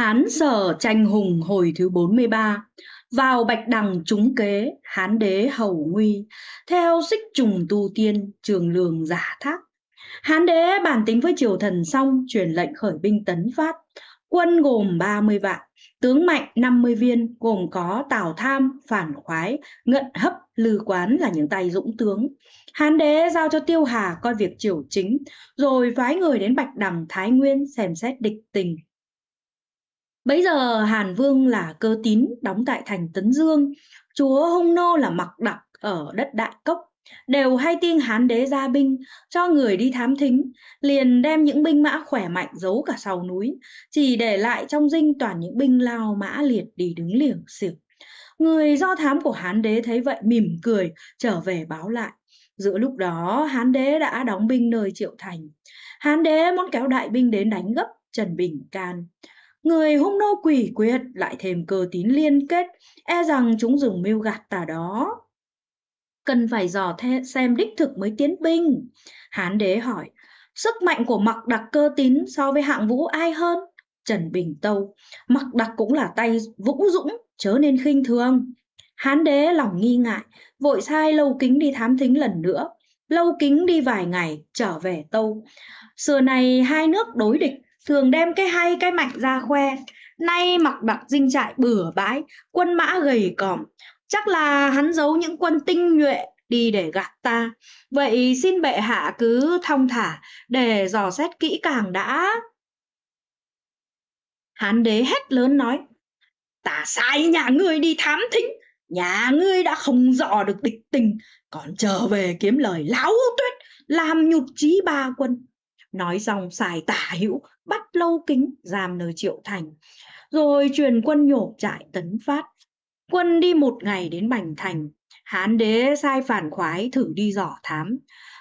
Hán sở tranh hùng hồi thứ 43, vào bạch đằng trúng kế, hán đế hầu nguy, theo xích trùng tu tiên, trường lường giả thác. Hán đế bản tính với triều thần xong, truyền lệnh khởi binh tấn phát, quân gồm 30 vạn, tướng mạnh 50 viên, gồm có Tào Tham, Phản Khoái, Ngận Hấp, Lư Quán là những tay dũng tướng. Hán đế giao cho Tiêu Hà coi việc triều chính, rồi phái người đến Bạch Đằng Thái Nguyên xem xét địch tình, Bấy giờ Hàn Vương là Cơ Tín đóng tại thành Tấn Dương, chúa Hung Nô là Mặc Đặc ở đất Đại Cốc đều hay tin hán đế ra binh cho người đi thám thính liền đem những binh mã khỏe mạnh giấu cả sau núi chỉ để lại trong dinh toàn những binh lao mã liệt đi đứng liềng xỉu người do thám của hán đế thấy vậy mỉm cười trở về báo lại giữa lúc đó hán đế đã đóng binh nơi triệu thành hán đế muốn kéo đại binh đến đánh gấp trần bình can Người hung nô quỷ quyệt lại thêm cơ tín liên kết, e rằng chúng dùng mưu gạt ta đó. Cần phải dò thê, xem đích thực mới tiến binh. Hán đế hỏi, sức mạnh của mặc đặc cơ tín so với hạng vũ ai hơn? Trần Bình Tâu, mặc đặc cũng là tay vũ dũng, chớ nên khinh thường. Hán đế lòng nghi ngại, vội sai lâu kính đi thám thính lần nữa. Lâu kính đi vài ngày, trở về tâu. Xưa này hai nước đối địch, thường đem cái hay cái mạnh ra khoe nay mặc bạc dinh trại bừa bãi quân mã gầy còm chắc là hắn giấu những quân tinh nhuệ đi để gạt ta vậy xin bệ hạ cứ thong thả để dò xét kỹ càng đã hán đế hét lớn nói ta sai nhà ngươi đi thám thính nhà ngươi đã không dò được địch tình còn trở về kiếm lời lão tuyết làm nhục chí ba quân nói xong xài tả hữu bắt lâu kính giam nơi triệu thành rồi truyền quân nhổ trại tấn phát quân đi một ngày đến bành thành hán đế sai phản khoái thử đi dò thám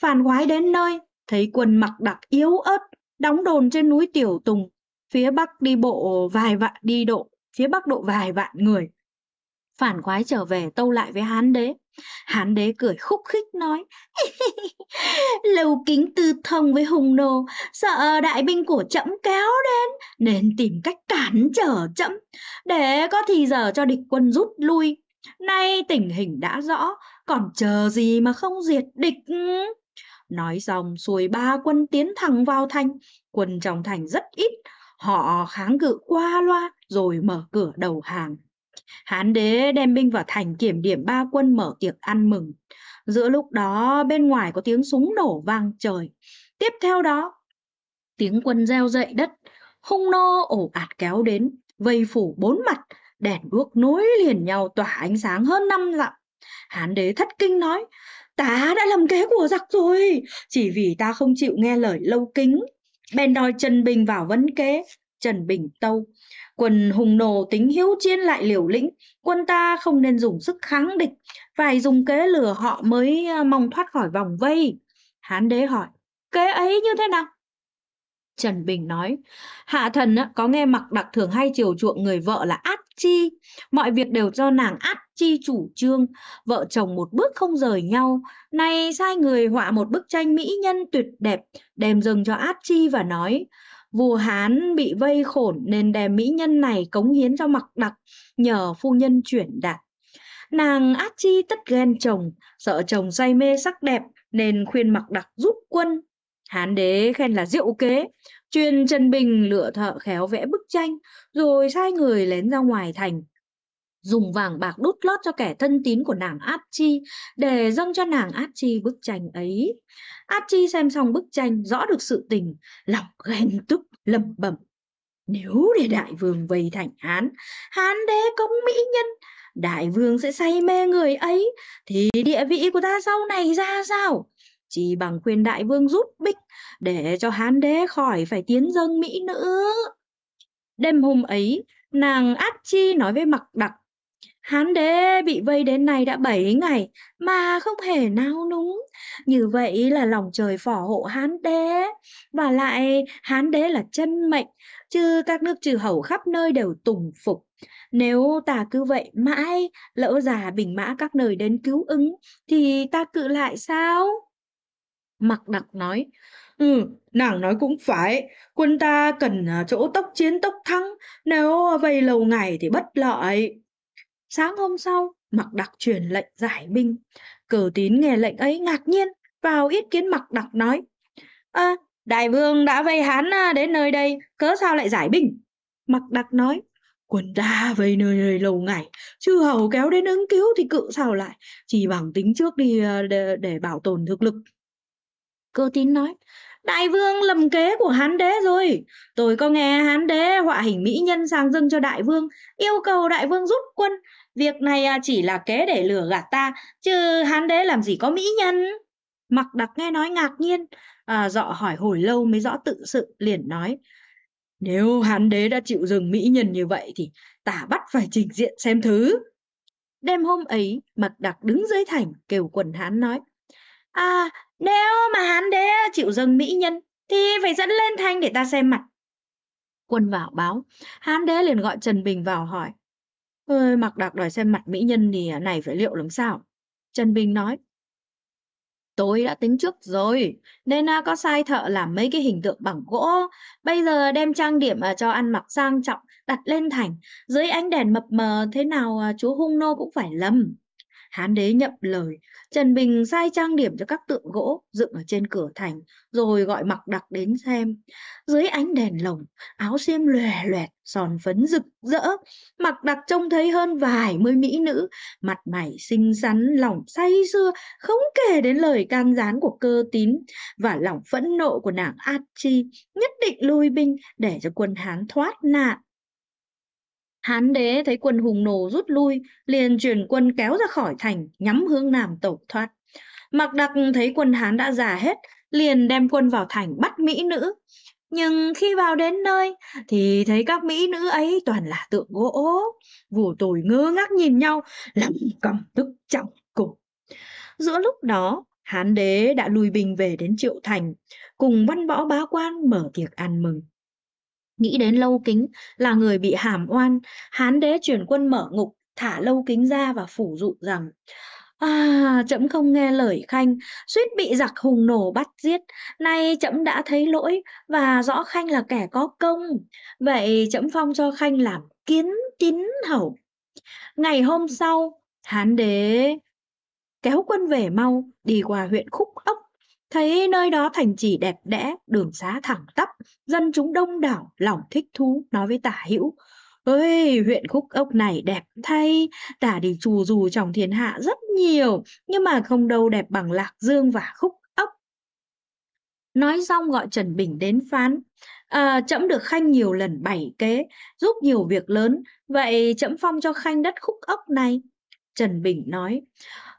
phản khoái đến nơi thấy quân mặc đặc yếu ớt đóng đồn trên núi tiểu tùng phía bắc đi bộ vài vạn đi độ phía bắc độ vài vạn người phản khoái trở về tâu lại với hán đế Hán đế cười khúc khích nói, lâu kính tư thông với hùng nô, sợ đại binh của chậm kéo đến, nên tìm cách cản trở chậm để có thì giờ cho địch quân rút lui. Nay tình hình đã rõ, còn chờ gì mà không diệt địch. Nói xong xuôi ba quân tiến thẳng vào thành, quân trong thành rất ít, họ kháng cự qua loa rồi mở cửa đầu hàng. Hán đế đem binh vào thành kiểm điểm ba quân mở tiệc ăn mừng. Giữa lúc đó bên ngoài có tiếng súng nổ vang trời. Tiếp theo đó, tiếng quân reo dậy đất, hung nô ổ ạt kéo đến, vây phủ bốn mặt, đèn đuốc nối liền nhau tỏa ánh sáng hơn năm dặm. Hán đế thất kinh nói, ta đã làm kế của giặc rồi, chỉ vì ta không chịu nghe lời lâu kính. Bèn đòi Trần Bình vào vấn kế, Trần Bình tâu. Quân hùng nổ tính hiếu chiến lại liều lĩnh, quân ta không nên dùng sức kháng địch, phải dùng kế lừa họ mới à, mong thoát khỏi vòng vây. Hán đế hỏi, kế ấy như thế nào? Trần Bình nói, hạ thần có nghe mặc đặc thường hay chiều chuộng người vợ là át chi, mọi việc đều do nàng át chi chủ trương, vợ chồng một bước không rời nhau, nay sai người họa một bức tranh mỹ nhân tuyệt đẹp, đem dâng cho át chi và nói, vua Hán bị vây khổn nên đè mỹ nhân này cống hiến cho mặc đặc nhờ phu nhân chuyển đạt. Nàng át chi tất ghen chồng, sợ chồng say mê sắc đẹp nên khuyên mặc đặc giúp quân. Hán đế khen là diệu kế, chuyên Trần Bình lựa thợ khéo vẽ bức tranh rồi sai người lén ra ngoài thành dùng vàng bạc đút lót cho kẻ thân tín của nàng Át Chi để dâng cho nàng Át Chi bức tranh ấy. Át Chi xem xong bức tranh rõ được sự tình, lòng ghen tức lầm bẩm. Nếu để đại vương vây thành Hán, Hán đế công mỹ nhân, đại vương sẽ say mê người ấy, thì địa vị của ta sau này ra sao? Chỉ bằng khuyên đại vương rút bích để cho Hán đế khỏi phải tiến dâng mỹ nữ. Đêm hôm ấy, nàng Át Chi nói với Mặc Đặc Hán đế bị vây đến nay đã 7 ngày mà không hề nao núng. Như vậy là lòng trời phỏ hộ Hán đế. Và lại Hán đế là chân mệnh, chứ các nước trừ hầu khắp nơi đều tùng phục. Nếu ta cứ vậy mãi, lỡ già bình mã các nơi đến cứu ứng, thì ta cự lại sao? Mặc đặc nói, Ừ, nàng nói cũng phải, quân ta cần à, chỗ tốc chiến tốc thắng, nếu vây lâu ngày thì bất lợi. Sáng hôm sau, mặc Đặc truyền lệnh giải binh. cờ tín nghe lệnh ấy ngạc nhiên, vào ý kiến mặc Đặc nói. À, đại vương đã vây hán đến nơi đây, cớ sao lại giải binh? mặc Đặc nói, quân ta vây nơi này lâu ngày chư hầu kéo đến ứng cứu thì cự sao lại chỉ bằng tính trước đi để, để bảo tồn thực lực cơ tín nói đại vương lầm kế của hán đế rồi tôi có nghe hán đế họa hình mỹ nhân sang dâng cho đại vương yêu cầu đại vương rút quân việc này à, chỉ là kế để lừa gạt ta chứ hán đế làm gì có mỹ nhân mặc đặc nghe nói ngạc nhiên à, dọ hỏi hồi lâu mới rõ tự sự liền nói nếu hán đế đã chịu dừng mỹ nhân như vậy thì tả bắt phải trình diện xem thứ đêm hôm ấy mặc đặc đứng dưới thành kêu quần hán nói a à, nếu mà hắn đế chịu dâng mỹ nhân thì phải dẫn lên thanh để ta xem mặt. Quân vào báo, hắn đế liền gọi Trần Bình vào hỏi. Ơi, mặc đặc đòi xem mặt mỹ nhân thì này phải liệu làm sao? Trần Bình nói. Tôi đã tính trước rồi, nên có sai thợ làm mấy cái hình tượng bằng gỗ. Bây giờ đem trang điểm à, cho ăn mặc sang trọng, đặt lên thành. Dưới ánh đèn mập mờ thế nào à, chúa Hung Nô cũng phải lầm. Hán đế nhậm lời, Trần Bình sai trang điểm cho các tượng gỗ dựng ở trên cửa thành, rồi gọi mặc đặc đến xem. Dưới ánh đèn lồng, áo xiêm lòe loẹt, sòn phấn rực rỡ, mặc đặc trông thấy hơn vài mươi mỹ nữ, mặt mày xinh xắn, lòng say sưa, không kể đến lời can gián của cơ tín và lòng phẫn nộ của nàng Achi, nhất định lui binh để cho quân Hán thoát nạn. Hán đế thấy quân hùng nổ rút lui, liền chuyển quân kéo ra khỏi thành, nhắm hướng Nam tẩu thoát. Mặc Đặc thấy quân Hán đã già hết, liền đem quân vào thành bắt mỹ nữ. Nhưng khi vào đến nơi thì thấy các mỹ nữ ấy toàn là tượng gỗ. Vù tồi ngơ ngác nhìn nhau, lầm cầm tức trọng cùng. Giữa lúc đó, Hán đế đã lùi bình về đến Triệu Thành, cùng văn võ bá quan mở tiệc ăn mừng nghĩ đến lâu kính là người bị hàm oan hán đế chuyển quân mở ngục thả lâu kính ra và phủ dụ rằng À, trẫm không nghe lời khanh, suýt bị giặc hùng nổ bắt giết. Nay trẫm đã thấy lỗi và rõ khanh là kẻ có công. Vậy trẫm phong cho khanh làm kiến tín hầu. Ngày hôm sau, Hán đế kéo quân về mau, đi qua huyện Khúc Ốc Thấy nơi đó thành trì đẹp đẽ, đường xá thẳng tắp, dân chúng đông đảo, lòng thích thú, nói với tả hữu. ơi huyện Khúc Ốc này đẹp thay, tả đi trù dù trong thiên hạ rất nhiều, nhưng mà không đâu đẹp bằng Lạc Dương và Khúc Ốc. Nói xong gọi Trần Bình đến phán, à, trẫm được khanh nhiều lần bảy kế, giúp nhiều việc lớn, vậy trẫm phong cho khanh đất Khúc Ốc này. Trần Bình nói,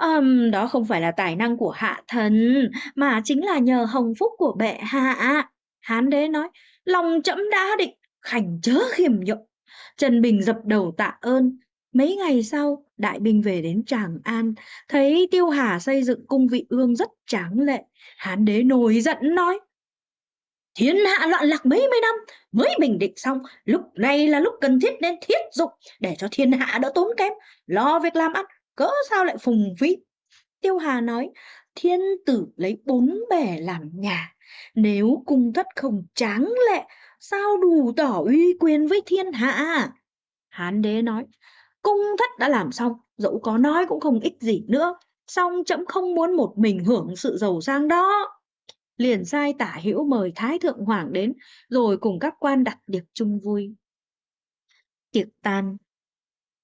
um, đó không phải là tài năng của hạ thần mà chính là nhờ hồng phúc của bệ hạ hán đế nói lòng trẫm đã định khảnh chớ khiêm nhượng trần bình dập đầu tạ ơn mấy ngày sau đại binh về đến tràng an thấy tiêu hà xây dựng cung vị ương rất tráng lệ hán đế nổi giận nói thiên hạ loạn lạc mấy mươi năm mới bình định xong lúc này là lúc cần thiết nên thiết dụng để cho thiên hạ đỡ tốn kém lo việc làm ăn cỡ sao lại phùng vĩ tiêu hà nói thiên tử lấy bốn bể làm nhà nếu cung thất không tráng lệ sao đủ tỏ uy quyền với thiên hạ hán đế nói cung thất đã làm xong dẫu có nói cũng không ích gì nữa song trẫm không muốn một mình hưởng sự giàu sang đó liền sai tả hữu mời thái thượng hoàng đến rồi cùng các quan đặt tiệc chung vui tiệc tan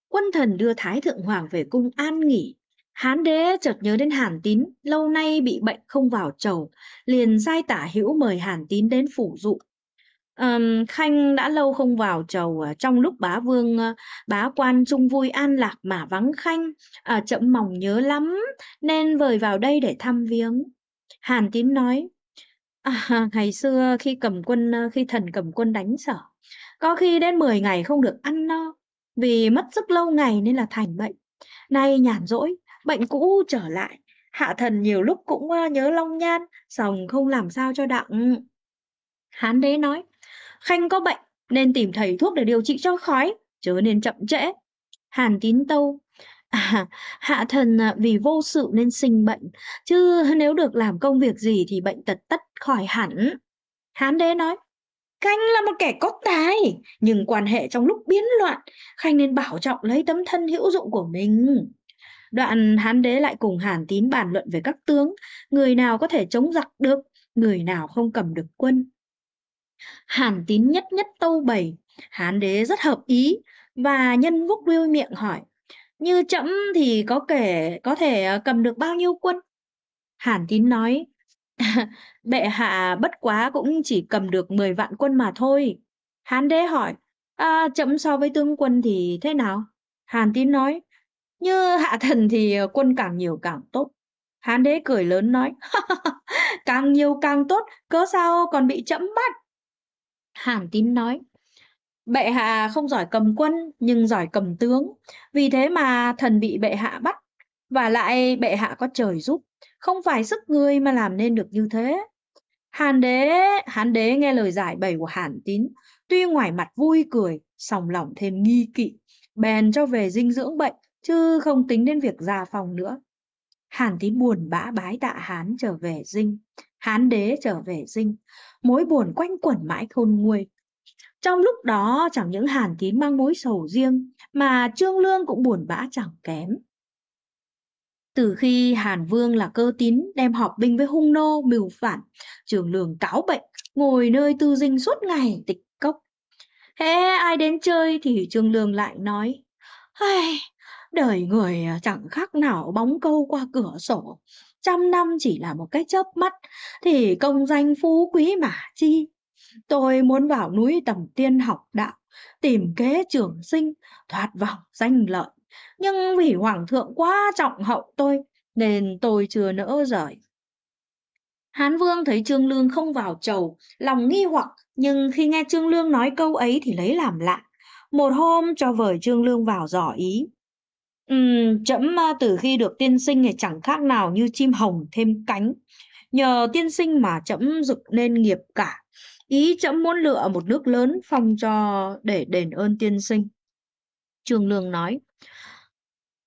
Quân thần đưa Thái Thượng Hoàng về cung an nghỉ. Hán đế chợt nhớ đến Hàn Tín, lâu nay bị bệnh không vào chầu, liền sai tả hữu mời Hàn Tín đến phủ dụ. Um, Khanh đã lâu không vào chầu ờ, trong lúc bá vương ờ, bá quan chung vui an lạc mà vắng Khanh, à, chậm mỏng nhớ lắm nên vời vào đây để thăm viếng. Hàn Tín nói, à, ngày xưa khi cầm quân khi thần cầm quân đánh sở, có khi đến 10 ngày không được ăn vì mất sức lâu ngày nên là thành bệnh. Nay nhàn rỗi, bệnh cũ trở lại, hạ thần nhiều lúc cũng ờ, nhớ long nhan, sòng không làm sao cho đặng. Hán đế nói, Khanh có bệnh nên tìm thầy thuốc để điều trị cho khói, chớ nên chậm trễ. Hàn tín tâu, à, hạ thần ờ, vì vô sự nên sinh bệnh, chứ nếu được làm công việc gì thì bệnh tật tất khỏi hẳn. Hán đế nói, Khanh là một kẻ có tài, nhưng quan hệ trong lúc biến loạn, Khanh nên bảo trọng lấy tấm thân hữu dụng của mình. Đoạn hán đế lại cùng hàn tín bàn luận về các tướng, người nào có thể chống giặc được, người nào không cầm được quân. Hàn tín nhất nhất tâu bày, hán đế rất hợp ý và nhân vúc điêu miệng hỏi, như trẫm thì có kể có thể ờ, cầm được bao nhiêu quân? Hàn tín nói, Bệ hạ bất quá cũng chỉ cầm được 10 vạn quân mà thôi. Hán đế hỏi, à, chấm so với tướng quân thì thế nào? Hàn tín nói, như hạ thần thì quân càng nhiều càng tốt. Hán đế cười lớn nói, càng nhiều càng tốt, cớ sao còn bị chậm bắt? Hàn tín nói, bệ hạ không giỏi cầm quân nhưng giỏi cầm tướng, vì thế mà thần bị bệ hạ bắt, và lại bệ hạ có trời giúp không phải sức ngươi mà làm nên được như thế. Hàn đế, hán đế nghe lời giải bày của hàn tín, tuy ngoài mặt vui cười, sòng lòng thêm nghi kỵ, bèn cho về dinh dưỡng bệnh, chứ không tính đến việc ra phòng nữa. Hàn tín buồn bã bái tạ hán trở về dinh, hán đế trở về dinh, mối buồn quanh quẩn mãi khôn nguôi. Trong lúc đó chẳng những hàn tín mang mối sầu riêng, mà trương lương cũng buồn bã chẳng kém. Từ khi Hàn Vương là cơ tín đem họp binh với hung nô mưu phản, trường lường cáo bệnh, ngồi nơi tư dinh suốt ngày tịch cốc. Hễ ai đến chơi thì trường lường lại nói, Hây, đời người à, chẳng khác nào bóng câu qua cửa sổ, trăm năm chỉ là một cái chớp mắt, thì công danh phú quý mà chi. Tôi muốn vào núi tầm tiên học đạo, tìm kế trường sinh, thoát vòng danh lợi nhưng vì hoàng thượng quá trọng hậu tôi nên tôi chưa nỡ rời hán vương thấy trương lương không vào chầu lòng nghi hoặc nhưng khi nghe trương lương nói câu ấy thì lấy làm lạ một hôm cho vời trương lương vào dò ý Uhm, trẫm ờ, từ khi được tiên sinh thì chẳng khác nào như chim hồng thêm cánh. Nhờ tiên sinh mà trẫm dựng nên nghiệp cả. Ý trẫm muốn lựa một nước lớn phong cho để đền ơn tiên sinh. Trương Lương nói,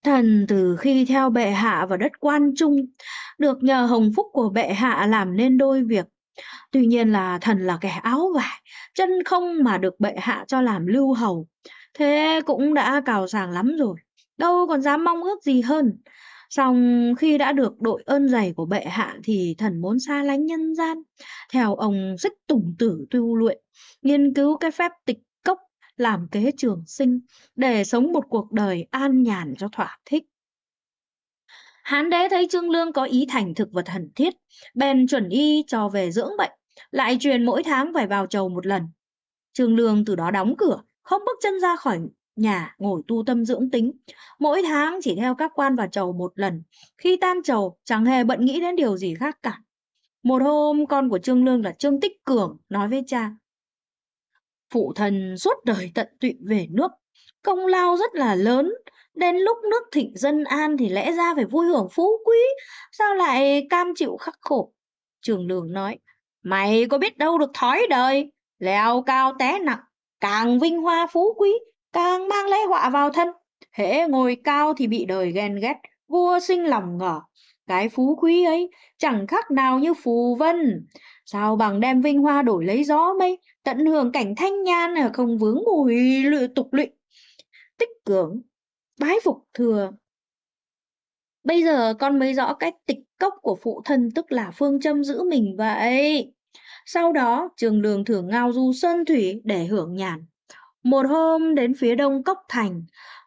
Thần từ khi theo bệ hạ vào đất quan trung, được nhờ hồng phúc của bệ hạ làm nên đôi việc. Tuy nhiên là thần là kẻ áo vải, chân không mà được bệ hạ cho làm lưu hầu. Thế cũng đã cào sàng lắm rồi, đâu còn dám mong ước gì hơn. Xong khi đã được đội ơn dày của bệ hạ thì thần muốn xa lánh nhân gian, theo ông xích tùng tử tu luyện, nghiên cứu cái phép tịch làm kế trường sinh để sống một cuộc đời an nhàn cho thỏa thích. Hán đế thấy Trương Lương có ý thành thực và thần thiết, bèn chuẩn y cho về dưỡng bệnh, lại truyền mỗi tháng phải vào chầu một lần. Trương Lương từ đó đóng cửa, không bước chân ra khỏi nhà ngồi tu tâm dưỡng tính. Mỗi tháng chỉ theo các quan vào chầu một lần. Khi tan chầu, chẳng hề bận nghĩ đến điều gì khác cả. Một hôm, con của Trương Lương là Trương Tích Cường nói với cha, Phụ thần suốt đời tận tụy về nước, công lao rất là lớn, đến lúc nước thịnh dân an thì lẽ ra phải vui hưởng phú quý, sao lại cam chịu khắc khổ? Trường Lường nói, mày có biết đâu được thói đời, leo cao té nặng, càng vinh hoa phú quý, càng mang lấy họa vào thân. Hễ ngồi cao thì bị đời ghen ghét, vua sinh lòng ngờ. Cái phú quý ấy chẳng khác nào như phù vân, sao bằng đem vinh hoa đổi lấy gió mây, tận hưởng cảnh thanh nhan ở không vướng mùi lự tục lụy tích cưỡng bái phục thừa bây giờ con mới rõ cách tịch cốc của phụ thân tức là phương châm giữ mình vậy sau đó trường đường thưởng ngao du sơn thủy để hưởng nhàn một hôm đến phía đông cốc thành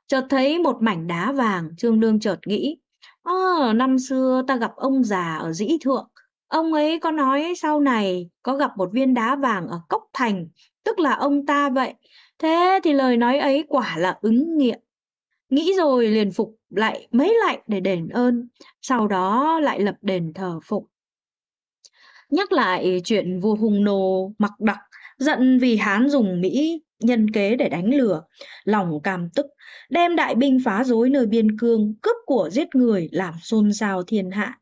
chợt thấy một mảnh đá vàng trương đương chợt nghĩ à, năm xưa ta gặp ông già ở dĩ thượng Ông ấy có nói sau này có gặp một viên đá vàng ở Cốc Thành, tức là ông ta vậy. Thế thì lời nói ấy quả là ứng nghiệm. Nghĩ rồi liền phục lại mấy lại để đền ơn, sau đó lại lập đền thờ phục. Nhắc lại chuyện vua Hùng Nô mặc đặc, giận vì Hán dùng Mỹ nhân kế để đánh lừa, lòng cam tức, đem đại binh phá rối nơi biên cương, cướp của giết người làm xôn xao thiên hạ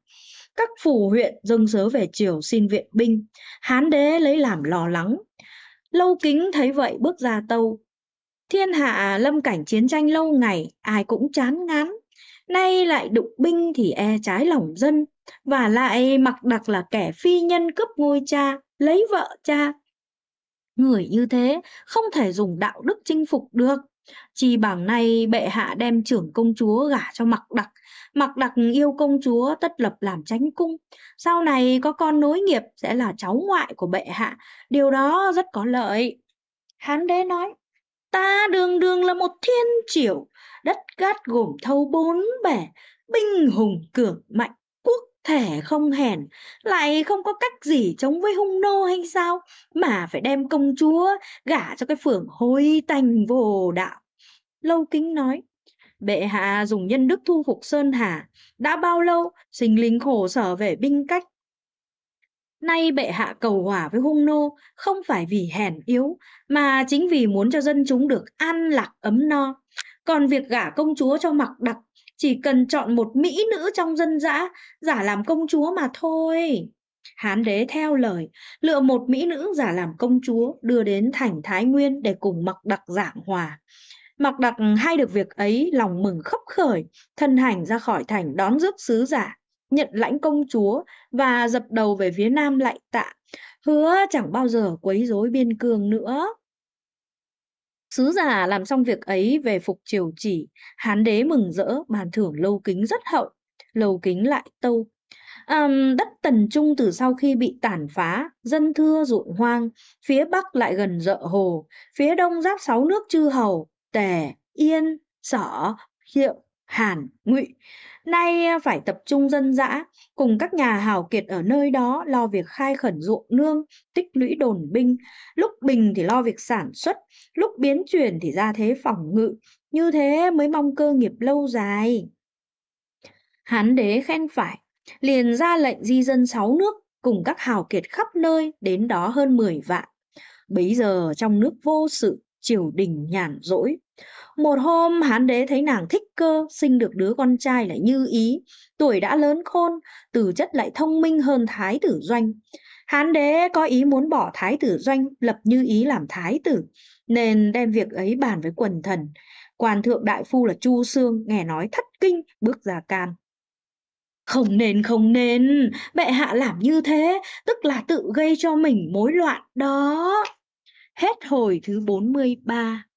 các phủ huyện dâng sớ về triều xin viện binh, Hán đế lấy làm lo lắng. Lâu kính thấy vậy bước ra tâu, thiên hạ lâm cảnh chiến tranh lâu ngày, ai cũng chán ngán. Nay lại đụng binh thì e trái lòng dân, và lại mặc đặc là kẻ phi nhân cướp ngôi cha, lấy vợ cha. Người như thế không thể dùng đạo đức chinh phục được. Chỉ bằng nay bệ hạ đem trưởng công chúa gả cho mặc đặc mặc đặc yêu công chúa tất lập làm tránh cung sau này có con nối nghiệp sẽ là cháu ngoại của bệ hạ điều đó rất có lợi hán đế nói ta đường đường là một thiên triều đất cát gồm thâu bốn bể binh hùng cường mạnh quốc thể không hèn lại không có cách gì chống với hung nô hay sao mà phải đem công chúa gả cho cái phường hôi tành vô đạo lâu kính nói Bệ hạ dùng nhân đức thu phục Sơn Hà, đã bao lâu sinh lính khổ sở về binh cách. Nay bệ hạ cầu hòa với hung nô không phải vì hèn yếu, mà chính vì muốn cho dân chúng được an lạc ấm no. Còn việc gả công chúa cho mặc đặc, chỉ cần chọn một mỹ nữ trong dân dã, giả làm công chúa mà thôi. Hán đế theo lời, lựa một mỹ nữ giả làm công chúa đưa đến thành Thái Nguyên để cùng mặc đặc giảng hòa. Mặc đặc hay được việc ấy, lòng mừng khấp khởi, thân hành ra khỏi thành đón rước sứ giả, nhận lãnh công chúa và dập đầu về phía nam lại tạ, hứa chẳng bao giờ quấy rối biên cương nữa. Sứ giả làm xong việc ấy về phục triều chỉ, hán đế mừng rỡ, bàn thưởng lâu kính rất hậu, lâu kính lại tâu. À, đất Tần Trung từ sau khi bị tàn phá, dân thưa ruộng hoang, phía Bắc lại gần dợ hồ, phía Đông giáp sáu nước chư hầu, tề, yên, sở, hiệu, hàn, ngụy. Nay à, phải tập trung dân dã, cùng các nhà hào kiệt ở nơi đó lo việc khai khẩn ruộng nương, tích lũy đồn binh, lúc bình thì lo việc sản xuất, lúc biến chuyển thì ra thế phòng ngự, như thế mới mong cơ nghiệp lâu dài. Hán đế khen phải, liền ra lệnh di dân sáu nước cùng các hào kiệt khắp nơi đến đó hơn 10 vạn. Bấy giờ trong nước vô sự, triều đình nhàn rỗi. Một hôm hán đế thấy nàng thích cơ, sinh được đứa con trai lại như ý, tuổi đã lớn khôn, từ chất lại thông minh hơn thái tử doanh. Hán đế có ý muốn bỏ thái tử doanh, lập như ý làm thái tử, nên đem việc ấy bàn với quần thần. Quan thượng đại phu là Chu Sương, nghe nói thất kinh, bước ra can. Không nên, không nên, bệ hạ làm như thế, tức là tự gây cho mình mối loạn đó hết hồi thứ 43.